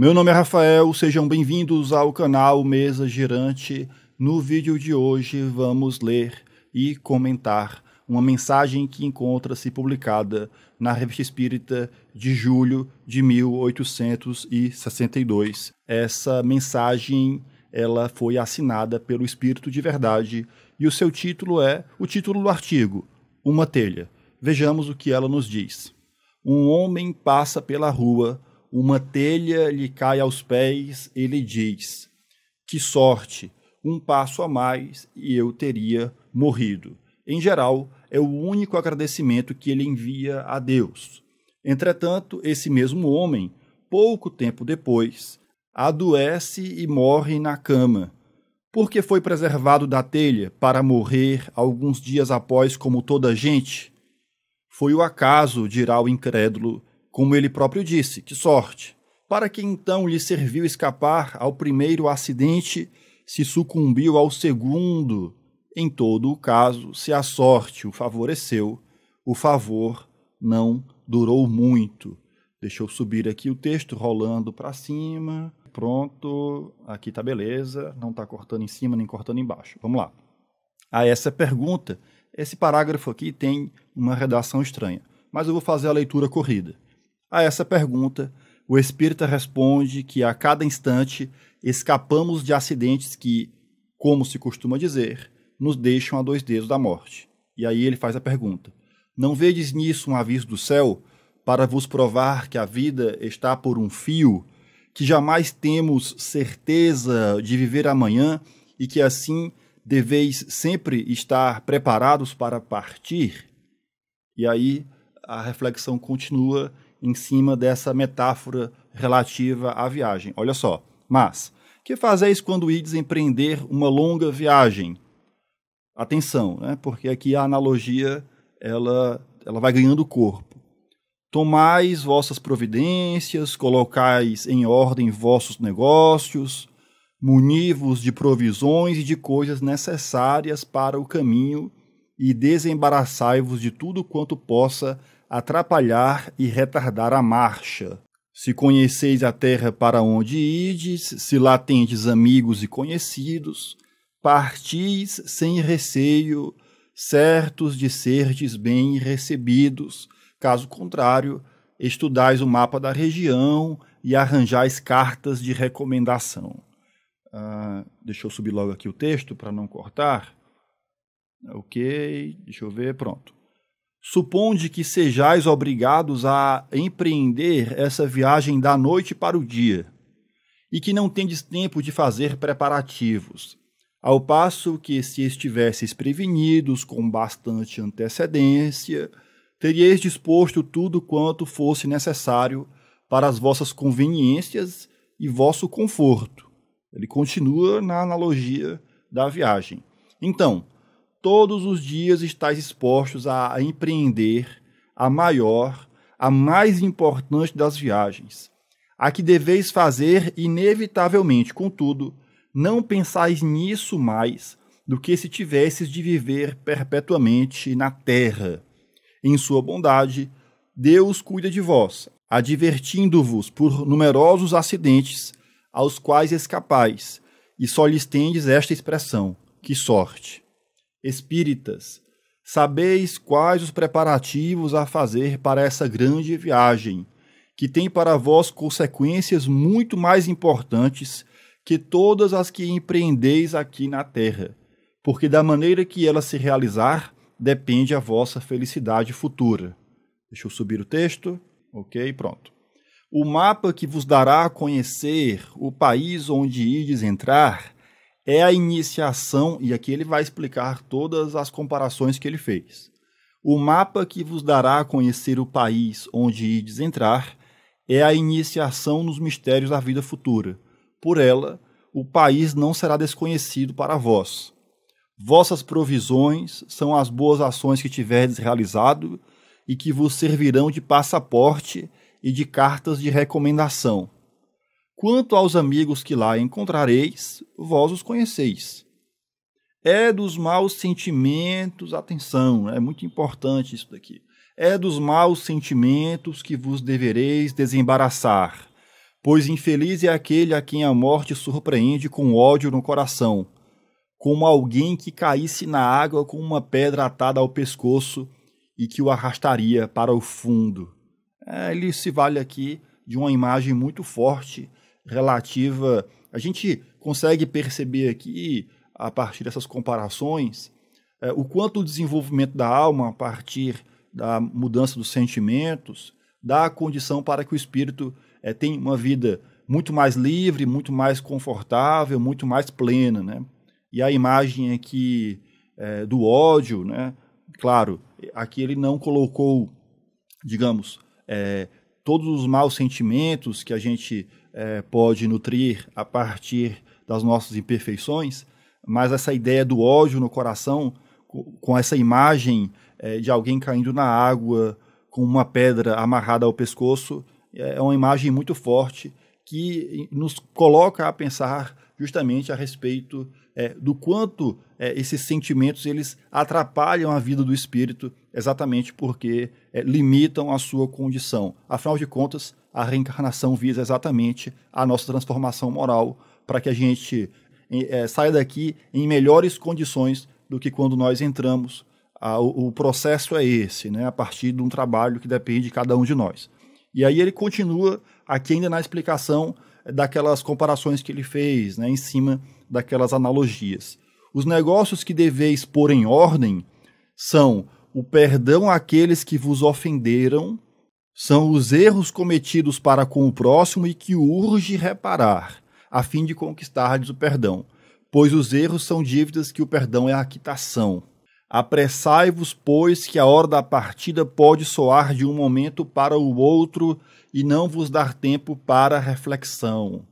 Meu nome é Rafael, sejam bem-vindos ao canal Mesa Girante. No vídeo de hoje vamos ler e comentar uma mensagem que encontra-se publicada na Revista Espírita de julho de 1862. Essa mensagem ela foi assinada pelo Espírito de Verdade e o seu título é o título do artigo, Uma Telha. Vejamos o que ela nos diz. Um homem passa pela rua uma telha lhe cai aos pés, ele diz: Que sorte! Um passo a mais e eu teria morrido. Em geral, é o único agradecimento que ele envia a Deus. Entretanto, esse mesmo homem, pouco tempo depois, adoece e morre na cama, porque foi preservado da telha para morrer alguns dias após, como toda gente? Foi o acaso, dirá o incrédulo, como ele próprio disse, que sorte! Para que então lhe serviu escapar ao primeiro acidente, se sucumbiu ao segundo. Em todo o caso, se a sorte o favoreceu, o favor não durou muito. Deixa eu subir aqui o texto, rolando para cima. Pronto, aqui tá beleza, não está cortando em cima nem cortando embaixo. Vamos lá. A essa pergunta, esse parágrafo aqui tem uma redação estranha, mas eu vou fazer a leitura corrida. A essa pergunta, o espírita responde que a cada instante escapamos de acidentes que, como se costuma dizer, nos deixam a dois dedos da morte. E aí ele faz a pergunta: Não vedes nisso um aviso do céu para vos provar que a vida está por um fio, que jamais temos certeza de viver amanhã e que assim deveis sempre estar preparados para partir? E aí a reflexão continua em cima dessa metáfora relativa à viagem. Olha só. Mas, que fazeis quando ides empreender uma longa viagem? Atenção, né? porque aqui a analogia ela, ela vai ganhando corpo. Tomais vossas providências, colocais em ordem vossos negócios, munivos de provisões e de coisas necessárias para o caminho e desembaraçai-vos de tudo quanto possa atrapalhar e retardar a marcha. Se conheceis a terra para onde ides, se lá tendes amigos e conhecidos, partis sem receio, certos de serdes bem recebidos. Caso contrário, estudais o mapa da região e arranjais cartas de recomendação. Uh, deixa eu subir logo aqui o texto para não cortar. Ok, deixa eu ver, pronto. Suponde que sejais obrigados a empreender essa viagem da noite para o dia, e que não tendes tempo de fazer preparativos, ao passo que, se estivesses prevenidos com bastante antecedência, teríeis disposto tudo quanto fosse necessário para as vossas conveniências e vosso conforto. Ele continua na analogia da viagem. Então, todos os dias estáis expostos a empreender a maior, a mais importante das viagens, a que deveis fazer inevitavelmente, contudo, não pensais nisso mais do que se tivesses de viver perpetuamente na terra. Em sua bondade, Deus cuida de vós, advertindo-vos por numerosos acidentes aos quais escapais, e só lhes tendes esta expressão: que sorte! Espíritas, sabeis quais os preparativos a fazer para essa grande viagem, que tem para vós consequências muito mais importantes que todas as que empreendeis aqui na terra, porque da maneira que ela se realizar depende a vossa felicidade futura. Deixa eu subir o texto. Ok, pronto. O mapa que vos dará a conhecer o país onde ides entrar é a iniciação, e aqui ele vai explicar todas as comparações que ele fez. O mapa que vos dará a conhecer o país onde ides entrar é a iniciação nos mistérios da vida futura. Por ela, o país não será desconhecido para vós. Vossas provisões são as boas ações que tiverdes realizado e que vos servirão de passaporte e de cartas de recomendação Quanto aos amigos que lá encontrareis, vós os conheceis. É dos maus sentimentos, atenção, é muito importante isso daqui. É dos maus sentimentos que vos devereis desembaraçar, pois infeliz é aquele a quem a morte surpreende com ódio no coração, como alguém que caísse na água com uma pedra atada ao pescoço e que o arrastaria para o fundo. É, ele se vale aqui de uma imagem muito forte relativa. A gente consegue perceber aqui, a partir dessas comparações, é, o quanto o desenvolvimento da alma a partir da mudança dos sentimentos dá a condição para que o espírito é, tenha uma vida muito mais livre, muito mais confortável, muito mais plena. Né? E a imagem aqui é, do ódio, né? claro, aqui ele não colocou, digamos, é, todos os maus sentimentos que a gente é, pode nutrir a partir das nossas imperfeições, mas essa ideia do ódio no coração, com essa imagem é, de alguém caindo na água com uma pedra amarrada ao pescoço, é, é uma imagem muito forte que nos coloca a pensar justamente a respeito é, do quanto é, esses sentimentos eles atrapalham a vida do espírito exatamente porque é, limitam a sua condição. Afinal de contas, a reencarnação visa exatamente a nossa transformação moral para que a gente é, saia daqui em melhores condições do que quando nós entramos. Ah, o, o, processo é esse, né? a partir de um trabalho que depende de cada um de nós. E aí ele continua aqui ainda na explicação daquelas comparações que ele fez, né? em cima daquelas analogias. Os negócios que deveis pôr em ordem são o perdão àqueles que vos ofenderam são os erros cometidos para com o próximo e que urge reparar, a fim de conquistar o perdão, pois os erros são dívidas que o perdão é a quitação. Apressai-vos, pois, que a hora da partida pode soar de um momento para o outro e não vos dar tempo para reflexão.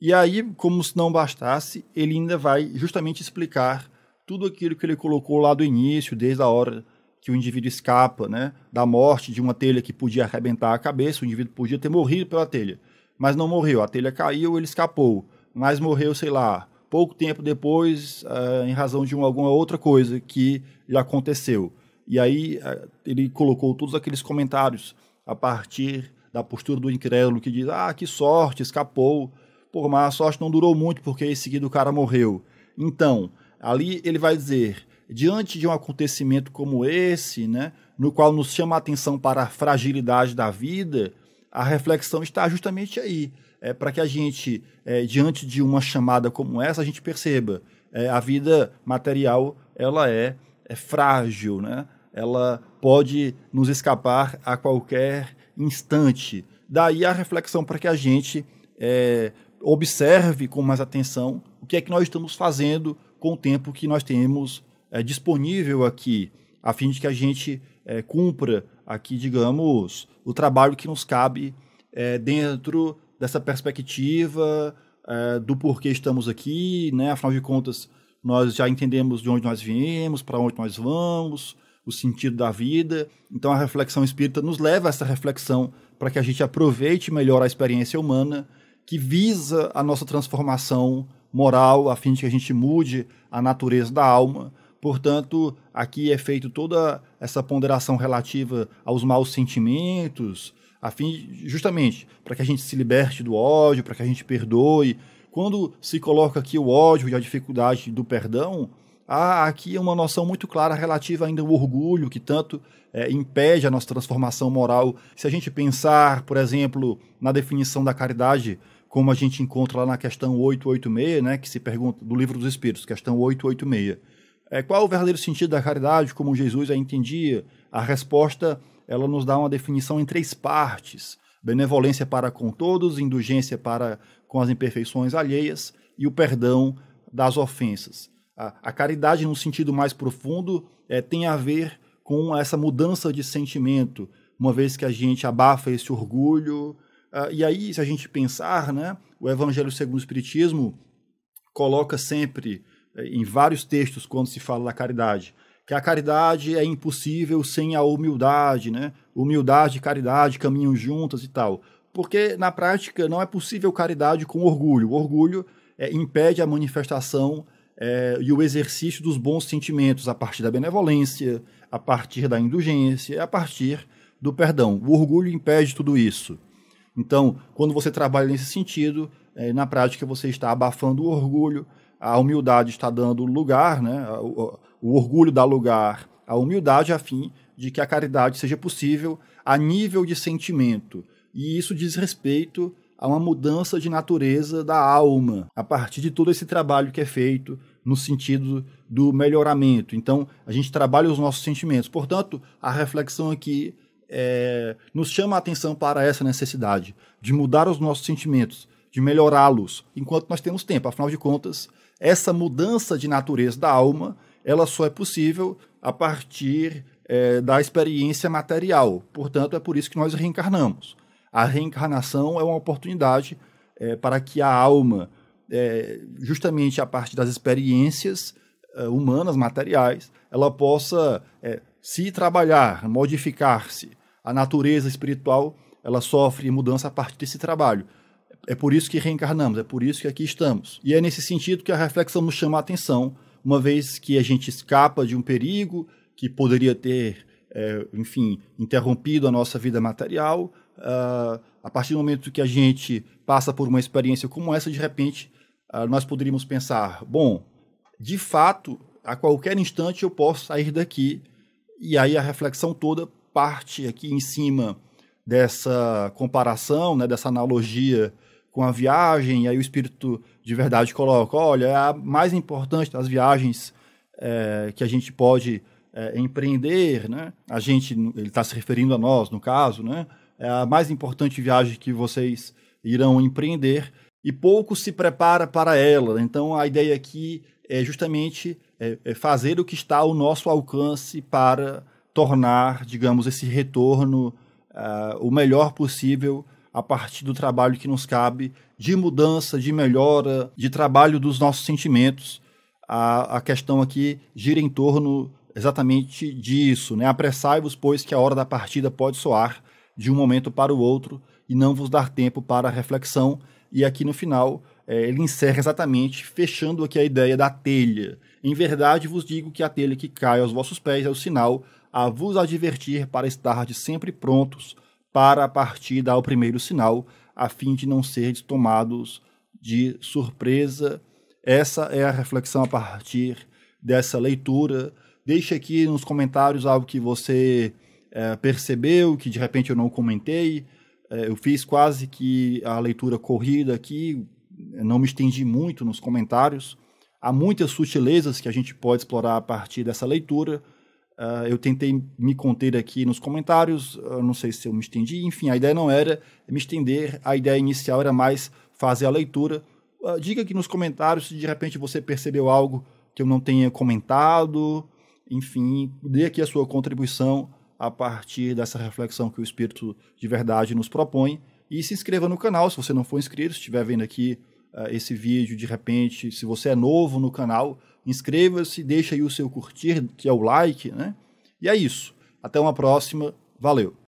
E aí, como se não bastasse, ele ainda vai justamente explicar tudo aquilo que ele colocou lá do início, desde a hora que o indivíduo escapa né, da morte de uma telha que podia arrebentar a cabeça, o indivíduo podia ter morrido pela telha, mas não morreu. A telha caiu, ele escapou, mas morreu, sei lá, pouco tempo depois, uh, em razão de uma, alguma outra coisa que lhe aconteceu. E aí uh, ele colocou todos aqueles comentários a partir da postura do incrédulo que diz: ah, que sorte, escapou. Por mais sorte não durou muito, porque em seguida o cara morreu. Então, ali ele vai dizer diante de um acontecimento como esse, né, no qual nos chama a atenção para a fragilidade da vida, a reflexão está justamente aí, é, para que a gente, é, diante de uma chamada como essa, a gente perceba é, a vida material ela é, é frágil, né? ela pode nos escapar a qualquer instante. Daí a reflexão para que a gente é, observe com mais atenção o que é que nós estamos fazendo com o tempo que nós temos é, disponível aqui, a fim de que a gente é, cumpra aqui, digamos, o trabalho que nos cabe é, dentro dessa perspectiva é, do porquê estamos aqui, né? Afinal de contas, nós já entendemos de onde nós viemos, para onde nós vamos, o sentido da vida. Então, a reflexão espírita nos leva a essa reflexão para que a gente aproveite melhor a experiência humana que visa a nossa transformação moral, a fim de que a gente mude a natureza da alma, Portanto, aqui é feito toda essa ponderação relativa aos maus sentimentos, a fim justamente para que a gente se liberte do ódio, para que a gente perdoe. Quando se coloca aqui o ódio e a dificuldade do perdão, há aqui uma noção muito clara relativa ainda ao orgulho que tanto é, impede a nossa transformação moral. Se a gente pensar, por exemplo, na definição da caridade, como a gente encontra lá na questão 886, né, que se pergunta do Livro dos Espíritos, questão 886 é, qual é o verdadeiro sentido da caridade, como Jesus a entendia? A resposta ela nos dá uma definição em três partes: benevolência para com todos, indulgência para com as imperfeições alheias e o perdão das ofensas. A, a caridade, num sentido mais profundo, é, tem a ver com essa mudança de sentimento, uma vez que a gente abafa esse orgulho. Uh, e aí, se a gente pensar, né, o Evangelho segundo o Espiritismo coloca sempre em vários textos quando se fala da caridade, que a caridade é impossível sem a humildade, né? Humildade e caridade caminham juntas e tal. Porque na prática não é possível caridade com orgulho. O orgulho é, impede a manifestação é, e o exercício dos bons sentimentos a partir da benevolência, a partir da indulgência, a partir do perdão. O orgulho impede tudo isso. Então, quando você trabalha nesse sentido, é, na prática você está abafando o orgulho, a humildade está dando lugar, né? o, o orgulho dá lugar à humildade a fim de que a caridade seja possível a nível de sentimento. E isso diz respeito a uma mudança de natureza da alma, a partir de todo esse trabalho que é feito no sentido do melhoramento. Então, a gente trabalha os nossos sentimentos. Portanto, a reflexão aqui é, nos chama a atenção para essa necessidade de mudar os nossos sentimentos, de melhorá-los, enquanto nós temos tempo. Afinal de contas, essa mudança de natureza da alma, ela só é possível a partir é, da experiência material. Portanto, é por isso que nós reencarnamos. A reencarnação é uma oportunidade é, para que a alma, é, justamente a partir das experiências é, humanas, materiais, ela possa é, se trabalhar, modificar-se. A natureza espiritual ela sofre mudança a partir desse trabalho. É por isso que reencarnamos, é por isso que aqui estamos. E é nesse sentido que a reflexão nos chama a atenção, uma vez que a gente escapa de um perigo que poderia ter, é, enfim, interrompido a nossa vida material. Uh, a partir do momento que a gente passa por uma experiência como essa, de repente, uh, nós poderíamos pensar: bom, de fato, a qualquer instante eu posso sair daqui. E aí a reflexão toda parte aqui em cima dessa comparação, né, dessa analogia com a viagem, e aí o espírito de verdade coloca: olha, é a mais importante das viagens é, que a gente pode é, empreender, né? A gente, ele está se referindo a nós, no caso, né? É a mais importante viagem que vocês irão empreender e pouco se prepara para ela. Então, a ideia aqui é justamente é, é fazer o que está ao nosso alcance para tornar, digamos, esse retorno uh, o melhor possível a partir do trabalho que nos cabe de mudança, de melhora, de trabalho dos nossos sentimentos. A, a questão aqui gira em torno exatamente disso, né? Apressai-vos, pois, que a hora da partida pode soar de um momento para o outro e não vos dar tempo para a reflexão. E aqui no final é, ele encerra exatamente fechando aqui a ideia da telha. Em verdade vos digo que a telha que cai aos vossos pés é o sinal a vos advertir para estar de sempre prontos para a partida ao primeiro sinal, a fim de não ser tomados de surpresa. Essa é a reflexão a partir dessa leitura. Deixe aqui nos comentários algo que você é, percebeu, que de repente eu não comentei. É, eu fiz quase que a leitura corrida aqui, não me estendi muito nos comentários. Há muitas sutilezas que a gente pode explorar a partir dessa leitura. Uh, eu tentei me conter aqui nos comentários, não sei se eu me estendi, enfim, a ideia não era me estender, a ideia inicial era mais fazer a leitura. Uh, diga aqui nos comentários se de repente você percebeu algo que eu não tenha comentado, enfim, dê aqui a sua contribuição a partir dessa reflexão que o Espírito de Verdade nos propõe. E se inscreva no canal se você não for inscrito, estiver vendo aqui uh, esse vídeo de repente. Se você é novo no canal, inscreva-se, deixa aí o seu curtir, que é o like, né? E é isso. Até uma próxima. Valeu!